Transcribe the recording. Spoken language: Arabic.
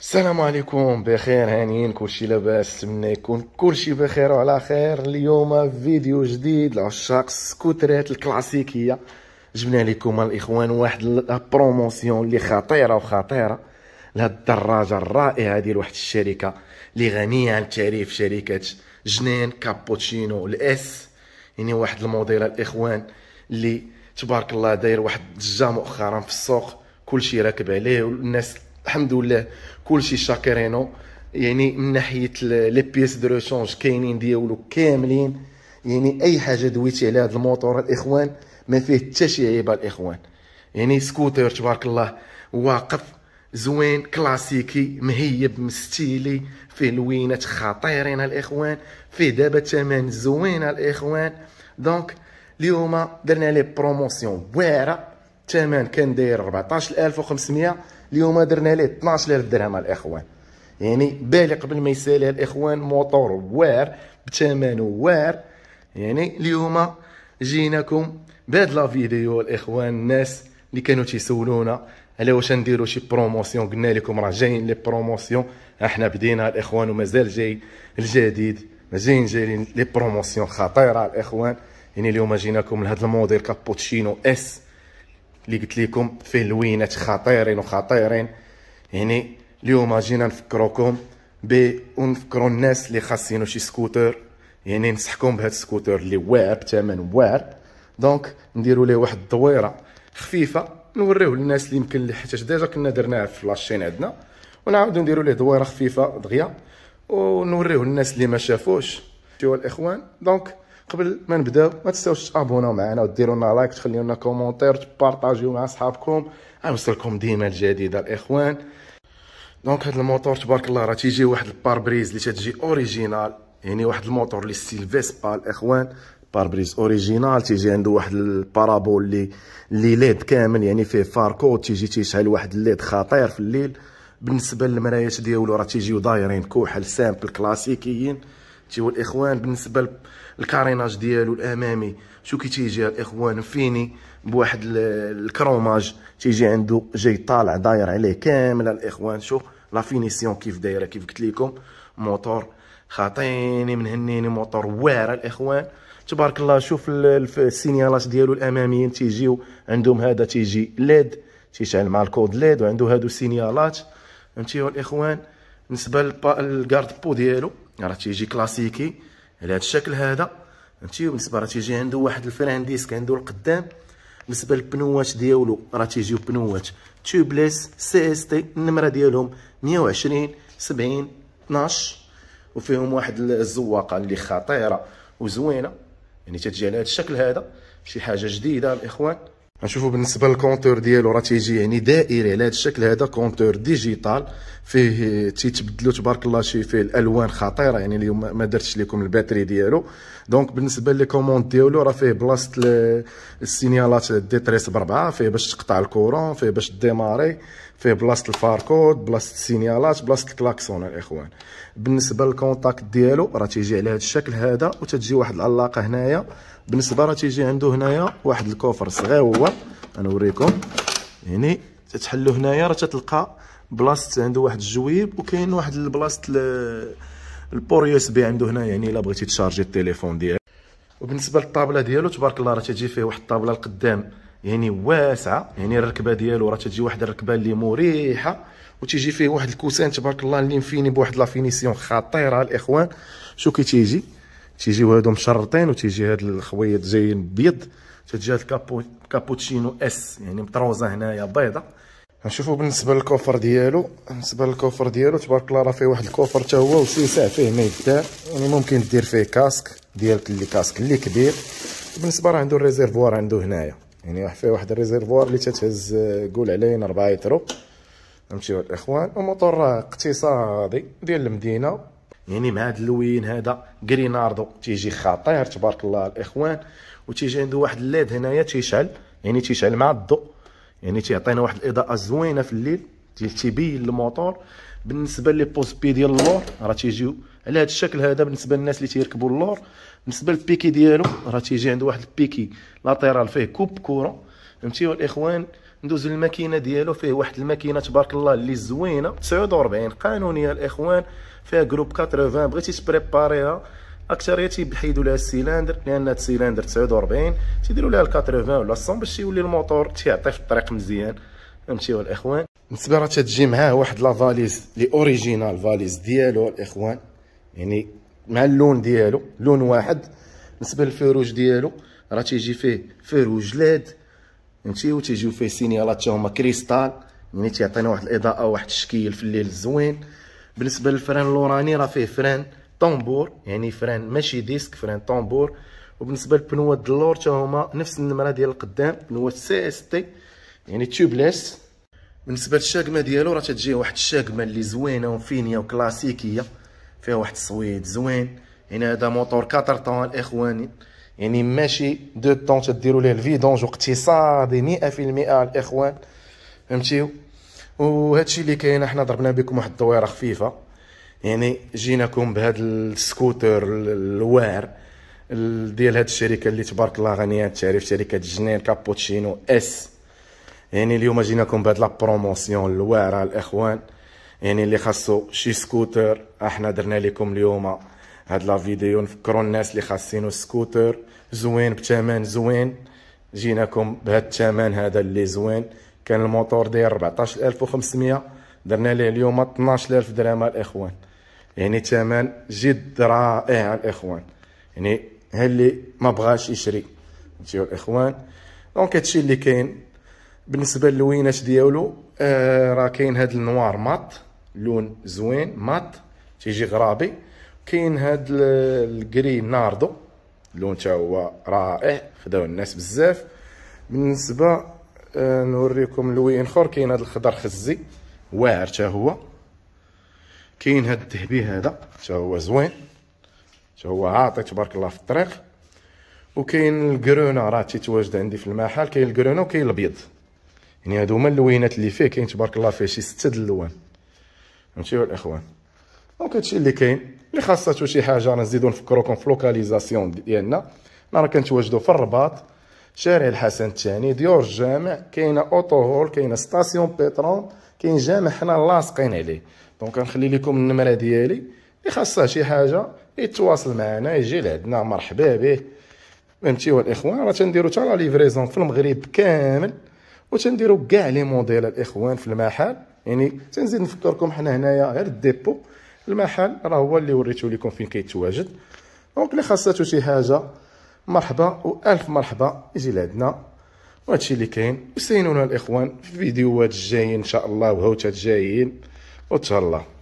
السلام عليكم بخير هانيين كلشي لاباس نتمنى يكون كلشي بخير وعلى خير اليوم فيديو جديد لعشاق السكوترات الكلاسيكيه جبنا لكم الاخوان واحد البروموسيون اللي خطيره وخطيره لهاد الدراجه الرائعه ديال واحد الشركه اللي غنيه عن التعريف شركه جنين كابوتشينو الاس يعني واحد الموديل الاخوان اللي تبارك الله داير واحد الضجه مؤخرا في السوق كلشي راكب عليه والناس الحمد لله كلشي شاكرينو يعني من ناحيه لي بيس دو روشونج كاينين ديالو كاملين يعني اي حاجه دويتي على هذا الموتور الاخوان ما فيه حتى شي عيب الاخوان يعني سكوتر تبارك الله واقف زوين كلاسيكي مهيب مستيلي فيه لوينات خطيرين الاخوان فيه دابا ثمن زوين الاخوان دونك اليوم درنا ليه بروموسيون واعره ثمن كان داير 14500 اليوم درنا ليه 12000 درهم الاخوان يعني بالي قبل ما يساليها الاخوان موطور واعر بثمن واعر يعني اليوم جيناكم بهاد لا فيديو الاخوان الناس اللي كانوا تيسولونا على واش نديرو شي بروموسيون قلنا لكم راه جايين لي بروموسيون احنا بدينا الاخوان ومازال جاي الجديد مازالين جايين لي بروموسيون خطيره الاخوان يعني اليوم جيناكم لهذا الموديل كابوتشينو اس اللي قلت لكم فيه لوينات خطيرين وخطيرين يعني اليوم جينا نفكروكم ب ونفكروا الناس اللي خاصينو شي سكوتر يعني ننصحكم بهذا السكوتر اللي واعر بثمن واعر دونك نديروا ليه واحد الدويره خفيفه نوريوه للناس اللي يمكن حتى ديجا كنا درناه في لاشين عندنا ونعاودو نديرو ليه دويره خفيفه دغيا ونوريوه للناس اللي ما شافوش شوفوا الاخوان دونك قبل ما نبداو ما تنساوش تابوناو معنا وديروا لنا لايك تخليو لنا كومونتير تبارطاجيو مع صحابكم غنوصلكم ديما الجديده الاخوان دونك هاد الموتور تبارك الله راه تيجي واحد الباربريز اللي تتجي اوريجينال يعني واحد الموتور اللي ستيل فيسبا الاخوان باربريز اوريجينال تيجي عنده واحد البارابول اللي لي ليد كامل يعني فيه فاركو تيجي تيشعل واحد الليد خطير في الليل بالنسبه للمرايات ديالو راه تيجيو دايرين كحل سامبل كلاسيكيين تيو الاخوان بالنسبه للكاريناج ديالو الامامي شو كي تيجي الاخوان فيني بواحد الكروماج تيجي عنده جاي طالع داير عليه كامل الاخوان شوف لا فينيسيون كيف دايره كيف قلت لكم موتور خاطيني منهنيني موتور واعر الاخوان تبارك الله شوف السينيالات ديالو الاماميين تيجيو عندهم هذا تيجي ليد تيشعل مع الكود ليد وعنده هادو السينيالات فهمتيو الاخوان بالنسبه للكارد بو ديالو راه تيجي كلاسيكي على هذا الشكل هذا فهمتي بالنسبه راه تيجي عنده واحد الفران ديسك عنده القدام بالنسبه للبنوات ديالو راه تيجيو بنوات تيوبليس سي اس تي النمره ديالهم 120 70 12 وفيهم واحد الزواقه اللي خطيره وزوينه يعني تتجي على هذا الشكل هذا شي حاجه جديده الاخوان نشوفوا بالنسبه للكونتور ديالو راه تيجي يعني دائري على هذا الشكل هذا كونتور ديجيتال فيه تيتبدلوا تبارك الله شي فيه الالوان خطيره يعني اليوم ما درتش لكم الباتري ديالو دونك بالنسبه لي كوموند ديالو راه فيه بلاصه السينيالات ديتريس بربعه فيه باش تقطع الكورون فيه باش ديماري فيه بلاصه الفاركود بلاصه السينيالات بلاصه الكلاكسون الاخوان بالنسبه للكونتاكت ديالو راه تيجي على هذا الشكل هذا وتتجي واحد العلاقه هنايا بالنسبه راه تيجي عنده هنايا واحد الكوفر صغيور غنوريكم هني تتحلو هنايا راه تتلقى بلاصه عنده واحد الجويب وكاين واحد البلاصه البور يو اس بي عنده هنا يعني الا بغيتي تشارجي التليفون ديالك وبالنسبه للطابله ديالو تبارك الله راه تجي فيه واحد الطابله القدام يعني واسعه يعني الركبه ديالو راه تجي واحد الركبه اللي مريحه وتيجي فيه واحد الكوسان تبارك الله اللي مفيني بواحد لافينيسيون خطيره الاخوان شو كي تيجي تيجيو هادو مشرطين وتيجي هاد الخويط جايين بيض تجي هاد الكابو كابوتشينو اس يعني مطروزه هنايا بيضه نشوفوا بالنسبه للكوفر ديالو بالنسبه للكوفر ديالو تبارك الله راه فيه واحد الكوفر حتى هو وسيسع فيه ما يدار يعني ممكن دير فيه كاسك ديالك اللي كاسك اللي كبير بالنسبه راه عنده الريزيرفوار عنده هنايا يعني فيه واحد الريزيرفوار اللي تتهز آه، قول علينا 4 يترو نمشيو الاخوان وموطور آه، اقتصادي ديال المدينه يعني مع هذا اللوين هذا غريناردو تيجي خطير تبارك الله الاخوان وتيجي عنده واحد الليد هنايا تيشعل يعني تيشعل مع الضوء يعني تيعطينا واحد الاضاءه زوينه في الليل تيبين الموتور بالنسبه لي بوز بي ديال اللور راه تيجيو على هذا الشكل هذا بالنسبه للناس اللي تيركبوا اللور بالنسبه للبيكي ديالو راه تيجي عند واحد البيكي لاتيرال فيه كوب كوره فهمتي الاخوان ندوز للماكينه ديالو فيه واحد الماكينه تبارك الله اللي زوينه 49 قانونيه الاخوان فيها جروب 80 بغيتي تبريباريها اكثريه تيحيدوا لها السيلندر لان السيلندر 49 تيديروا لها ال 80 ولا 100 باش يولي الموتور تيعطي في الطريق مزيان فهمتي الاخوان بالنسبه راه تجي معاه واحد لا فاليز لي اوريجينال فاليز ديالو الاخوان يعني مع اللون ديالو لون واحد بالنسبه للفروج ديالو راه تيجي فيه فروج ليد فهمتي وتيجيو فيه سينيالات حتى هما كريستال يعني تيعطينا واحد الاضاءه واحد الشكل في الليل زوين بالنسبه للفران اللوراني راه فيه فران طنبور يعني فران ماشي ديسك فران طنبور وبالنسبه للبنوات اللور حتى هما نفس النمره ديال القدام بنوات سي اس تي يعني تيوبليس بالنسبه للشاقمه ديالو راه تجي واحد الشاقمه اللي زوينه وفينيه وكلاسيكيه فيها واحد الصويت زوين يعني هذا موتور 4 طون الاخواني يعني ماشي دو طون تديروا ليه الفيدونج اقتصادي 100% الاخوان فهمتيو وهادشي اللي كاين حنا ضربنا بكم واحد الدويره خفيفه يعني جيناكم بهذا السكوتر الواعر ديال هاد الشركه اللي تبارك الله غنيه تعرف شركه جنين كابوتشينو اس يعني اليوم جيناكم بهاد لا بروموسيون الواعره الاخوان يعني اللي خاصو شي سكوتر احنا درنا لكم اليوم هاد لا فيديو نفكروا الناس اللي خاصينو سكوتر زوين بثمن زوين جيناكم بهاد الثمن هذا اللي زوين كان الموتور داير 14500 درنا ليه اليوم 12000 درهم الاخوان يعني ثمن جد رائع الاخوان يعني ها اللي ما بغاش يشري فهمتيو الاخوان دونك هادشي اللي كاين بالنسبه للوينات ديالو آه راه كاين هذا النوار مات لون زوين مات تيجي غرابي كاين هذا الكري ناردو اللون تا هو رائع خداو الناس بزاف بالنسبه آه نوريكم لوين اخر كاين هذا الخضر خزي واعر تا هو كاين هذا الذهبي هذا تا هو زوين تا هو عاطي تبارك الله في الطريق وكاين الكرونه راه تيتواجد عندي في المحل كاين الكرونه وكاين الابيض يعني هادو هما اللوينات اللي فيه كاين تبارك الله فيه شي ستة د اللوان فهمتي الاخوان دونك هادشي اللي كاين اللي خاصاتو شي حاجه راه نزيدو نفكروكم في لوكاليزاسيون ديالنا انا راه كنتواجدو في الرباط شارع الحسن الثاني ديور الجامع كاينه هول كاينه ستاسيون بيترون كاين جامع حنا لاصقين عليه دونك غنخلي لكم النمره ديالي اللي خاصه شي حاجه يتواصل معنا يجي لعندنا مرحبا به فهمتي والاخوان راه تنديرو حتى لا ليفريزون في المغرب كامل وتنديروا كاع لي موديل الاخوان في المحل يعني تنزيد نفكركم حنا هنايا غير الديبو المحل راه هو اللي وريته لكم فين كيتواجد دونك اللي خاصته شي حاجه مرحبا والف مرحبا يجي لعندنا وهادشي اللي كاين وسينونا الاخوان في فيديوهات الجايين ان شاء الله وهوتات جايين وتهلاو